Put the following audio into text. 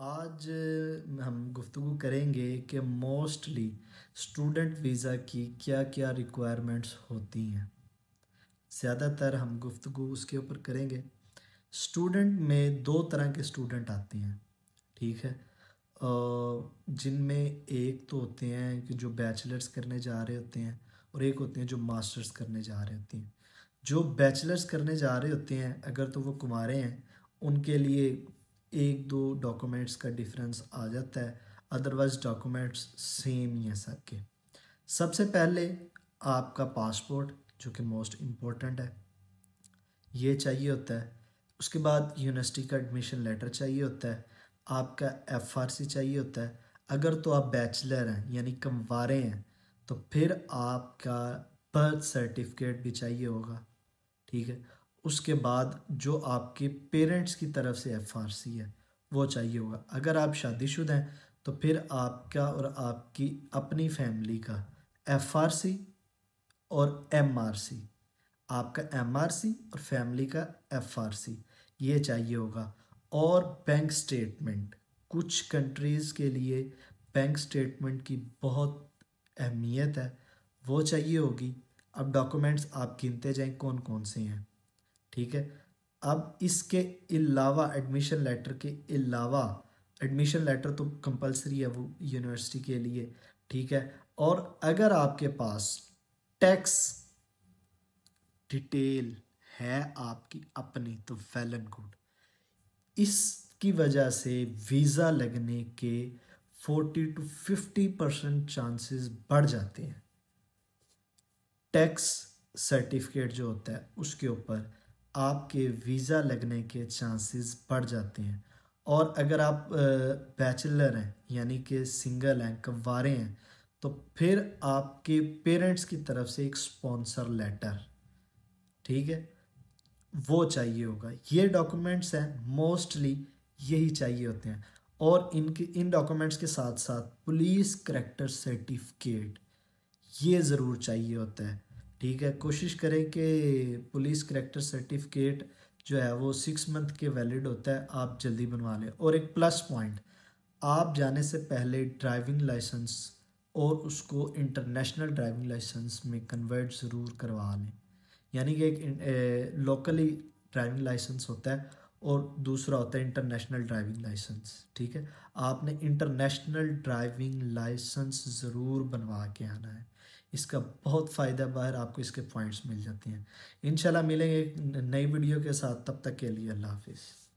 आज हम गुफ्तु करेंगे कि मोस्टली स्टूडेंट वीज़ा की क्या क्या रिक्वायरमेंट्स होती हैं ज़्यादातर हम गुफ्तु उसके ऊपर करेंगे स्टूडेंट में दो तरह के स्टूडेंट आते हैं ठीक है जिनमें एक तो होते हैं कि जो बैचलर्स करने जा रहे होते हैं और एक होते हैं जो मास्टर्स करने जा रहे होते हैं जो बैचलर्स करने जा रहे होते हैं अगर तो वो कुमारे हैं उनके लिए एक दो डॉक्यूमेंट्स का डिफरेंस आ जाता है अदरवाइज डॉक्यूमेंट्स सेम ही हैं सबके सबसे पहले आपका पासपोर्ट जो कि मोस्ट इम्पोर्टेंट है ये चाहिए होता है उसके बाद यूनिवर्सिटी का एडमिशन लेटर चाहिए होता है आपका सी चाहिए होता है अगर तो आप बैचलर हैं यानी कमवारे हैं तो फिर आपका बर्थ सर्टिफिकेट भी चाहिए होगा ठीक है उसके बाद जो आपके पेरेंट्स की तरफ से एफ आर सी है वो चाहिए होगा अगर आप शादीशुदा हैं तो फिर आपका और आपकी अपनी फैमिली का एफ आर सी और एम आर सी आपका एम आर सी और फैमिली का एफ आर सी ये चाहिए होगा और बैंक स्टेटमेंट कुछ कंट्रीज़ के लिए बैंक स्टेटमेंट की बहुत अहमियत है वो चाहिए होगी अब डॉक्यूमेंट्स आप गिनते जाएं कौन कौन से हैं ठीक है अब इसके अलावा एडमिशन लेटर के अलावा एडमिशन लेटर तो कंपलसरी है वो यूनिवर्सिटी के लिए ठीक है और अगर आपके पास टैक्स डिटेल है आपकी अपनी तो वेल एंड गुड इसकी वजह से वीज़ा लगने के forty to fifty percent chances बढ़ जाते हैं टैक्स सर्टिफिकेट जो होता है उसके ऊपर आपके वीज़ा लगने के चांसेस बढ़ जाते हैं और अगर आप बैचलर हैं यानी कि सिंगल हैं कवारे हैं तो फिर आपके पेरेंट्स की तरफ से एक स्पॉन्सर लेटर ठीक है वो चाहिए होगा ये डॉक्यूमेंट्स हैं मोस्टली यही चाहिए होते हैं और इनके इन डॉक्यूमेंट्स के साथ साथ पुलिस करेक्टर सर्टिफिकेट ये ज़रूर चाहिए होता है ठीक है कोशिश करें कि पुलिस करेक्टर सर्टिफिकेट जो है वो सिक्स मंथ के वैलिड होता है आप जल्दी बनवा लें और एक प्लस पॉइंट आप जाने से पहले ड्राइविंग लाइसेंस और उसको इंटरनेशनल ड्राइविंग लाइसेंस में कन्वर्ट ज़रूर करवा लें यानी कि एक लोकली ड्राइविंग लाइसेंस होता है और दूसरा होता है इंटरनेशनल ड्राइविंग लाइसेंस ठीक है आपने इंटरनेशनल ड्राइविंग लाइसेंस ज़रूर बनवा के आना है इसका बहुत फ़ायदा बाहर आपको इसके पॉइंट्स मिल जाते हैं इन मिलेंगे नई वीडियो के साथ तब तक के लिए अल्लाह हाफिज़